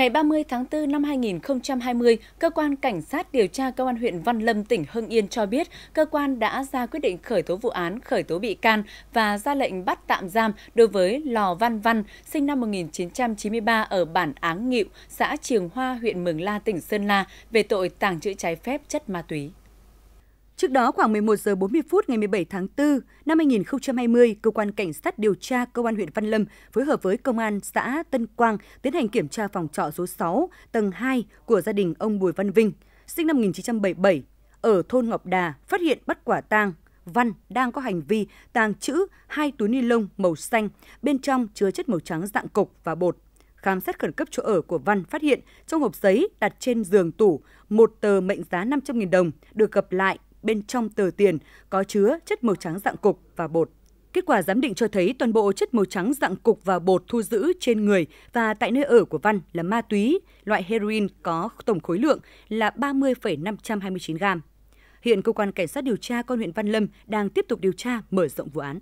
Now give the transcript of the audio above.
Ngày 30 tháng 4 năm 2020, Cơ quan Cảnh sát điều tra Công an huyện Văn Lâm, tỉnh Hưng Yên cho biết, cơ quan đã ra quyết định khởi tố vụ án, khởi tố bị can và ra lệnh bắt tạm giam đối với Lò Văn Văn, sinh năm 1993 ở bản Áng Ngịu, xã Trường Hoa, huyện Mường La, tỉnh Sơn La về tội tàng trữ trái phép chất ma túy. Trước đó khoảng 11 giờ 40 phút ngày 17 tháng 4 năm 2020, cơ quan cảnh sát điều tra công an huyện Văn Lâm phối hợp với công an xã Tân Quang tiến hành kiểm tra phòng trọ số 6, tầng 2 của gia đình ông Bùi Văn Vinh, sinh năm 1977, ở thôn Ngọc Đà, phát hiện bắt quả tang Văn đang có hành vi tàng trữ hai túi ni lông màu xanh, bên trong chứa chất màu trắng dạng cục và bột. Khám xét khẩn cấp chỗ ở của Văn phát hiện trong hộp giấy đặt trên giường tủ một tờ mệnh giá 500.000 đồng được gập lại bên trong tờ tiền có chứa chất màu trắng dạng cục và bột. Kết quả giám định cho thấy toàn bộ chất màu trắng dạng cục và bột thu giữ trên người và tại nơi ở của Văn là ma túy, loại heroin có tổng khối lượng là 30,529 gram. Hiện cơ quan cảnh sát điều tra công huyện Văn Lâm đang tiếp tục điều tra mở rộng vụ án.